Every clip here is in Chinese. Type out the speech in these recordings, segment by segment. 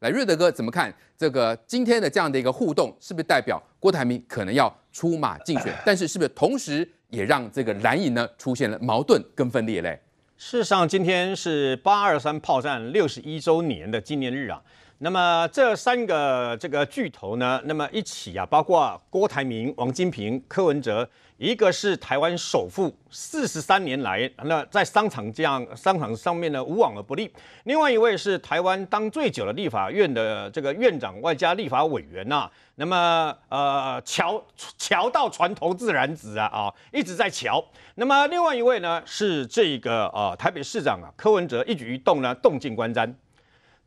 来，瑞德哥怎么看这个今天的这样的一个互动，是不是代表郭台铭可能要出马竞选？但是是不是同时也让这个蓝营呢出现了矛盾跟分裂嘞？事实上，今天是八二三炮战六十一周年的纪念日啊。那么这三个这个巨头呢，那么一起啊，包括郭台铭、王金平、柯文哲，一个是台湾首富，四十三年来那在商场这样商场上面呢无往而不利；另外一位是台湾当最久的立法院的这个院长外加立法委员呐，那么呃，桥桥到船头自然直啊啊，一直在桥；那么另外一位呢是这个啊台北市长啊柯文哲，一举一动呢动静观瞻。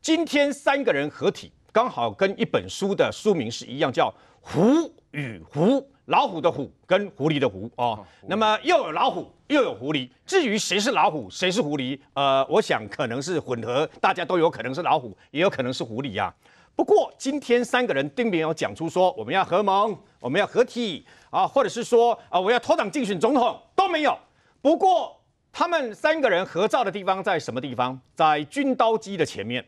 今天三个人合体，刚好跟一本书的书名是一样，叫《虎与狐》，老虎的虎跟狐狸的狐哦。那么又有老虎又有狐狸，至于谁是老虎谁是狐狸，呃，我想可能是混合，大家都有可能是老虎，也有可能是狐狸呀。不过今天三个人并没有讲出说我们要合盟，我们要合体啊，或者是说啊我要脱党竞选总统都没有。不过他们三个人合照的地方在什么地方？在军刀机的前面。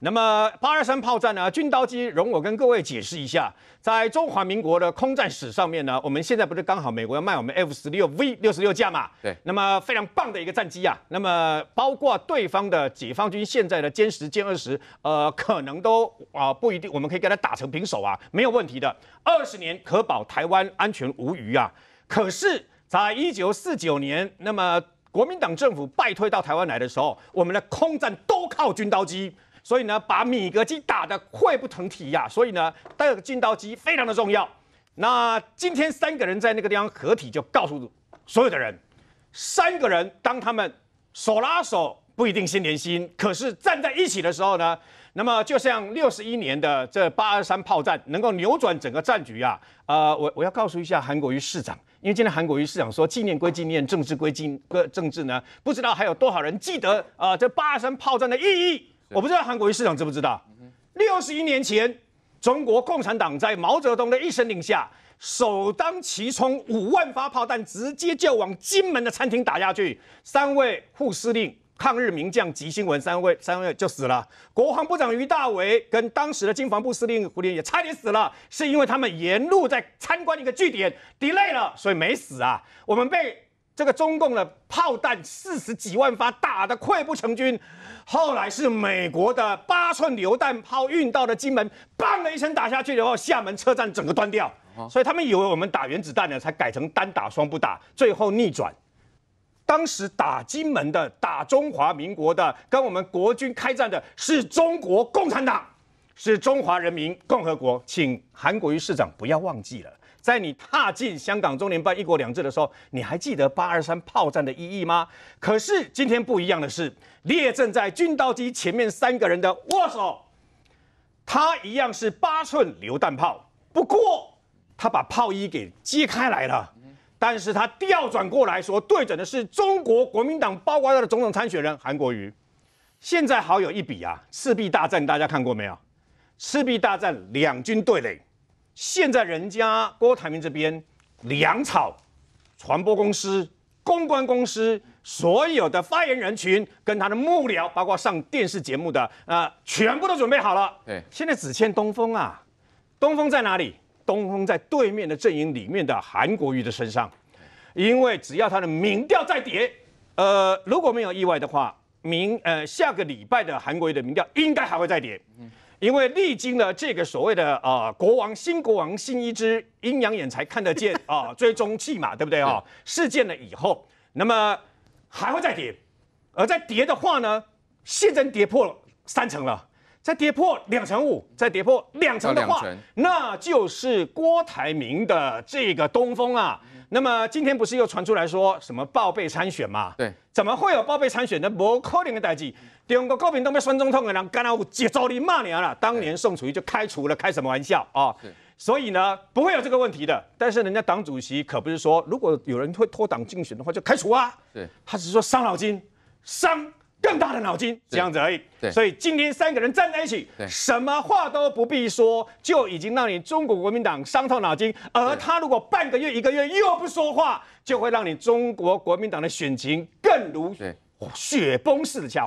那么八二三炮战呢？军刀机，容我跟各位解释一下，在中华民国的空战史上面呢，我们现在不是刚好美国要卖我们 F 十六、V 六十六架嘛？对。那么非常棒的一个战机啊。那么包括对方的解放军现在的歼十、歼二十，呃，可能都啊不一定，我们可以跟他打成平手啊，没有问题的。二十年可保台湾安全无虞啊。可是，在一九四九年，那么国民党政府败退到台湾来的时候，我们的空战都靠军刀机。所以呢，把米格机打得溃不成体呀！所以呢，带个进刀机非常的重要。那今天三个人在那个地方合体，就告诉所有的人，三个人当他们手拉手不一定心连心，可是站在一起的时候呢，那么就像六十一年的这八二三炮战能够扭转整个战局啊！呃，我我要告诉一下韩国瑜市长，因为今天韩国瑜市长说纪念归纪念，政治归经个政治呢，不知道还有多少人记得啊这八二三炮战的意义。我不知道韩国瑜市长知不知道，六十一年前，中国共产党在毛泽东的一声令下，首当其冲，五万发炮弹直接就往金门的餐厅打下去，三位副司令、抗日名将吉星文三位三位就死了，国防部长于大为跟当时的金防部司令胡琏也差点死了，是因为他们沿路在参观一个据点，delay 了，所以没死啊，我们被。这个中共的炮弹四十几万发打得溃不成军，后来是美国的八寸榴弹炮运到了金门，砰的一声打下去然后厦门车站整个断掉，所以他们以为我们打原子弹呢才改成单打双不打，最后逆转。当时打金门的、打中华民国的、跟我们国军开战的是中国共产党，是中华人民共和国，请韩国瑜市长不要忘记了。在你踏进香港中联办“一国两制”的时候，你还记得八二三炮战的意义吗？可是今天不一样的是，列阵在军刀机前面三个人的握手，他一样是八寸榴弹炮，不过他把炮衣给揭开来了，但是他调转过来说对准的是中国国民党包括他的总统参选人韩国瑜。现在好有一比啊，赤壁大战大家看过没有？赤壁大战两军对垒。现在人家郭台铭这边粮草、传播公司、公关公司，所有的发言人群跟他的幕僚，包括上电视节目的，呃，全部都准备好了。对，现在只欠东风啊！东风在哪里？东风在对面的阵营里面的韩国瑜的身上，因为只要他的民调再跌，呃，如果没有意外的话，明呃下个礼拜的韩国瑜的民调应该还会再跌。嗯。因为历经了这个所谓的呃国王新国王新一支阴阳眼才看得见 啊追踪器嘛，对不对啊？事件了以后，那么还会再跌，而在跌的话呢，现在跌破了三层了。再跌破两成五，再跌破两成的话，那就是郭台铭的这个东风啊。那么今天不是又传出来说什么报备参选吗？对，怎么会有报备参选的？不可能的代际，中国国民党被孙总统的人干到五几兆里骂娘了。当年宋楚瑜就开除了，开什么玩笑啊？所以呢，不会有这个问题的。但是人家党主席可不是说，如果有人会脱党竞选的话就开除啊。对，他是说伤脑筋，伤。更大的脑筋这样子而已，对，所以今天三个人站在一起，对，什么话都不必说，就已经让你中国国民党伤透脑筋，而他如果半个月一个月又不说话，就会让你中国国民党的选情更如雪崩似的下滑。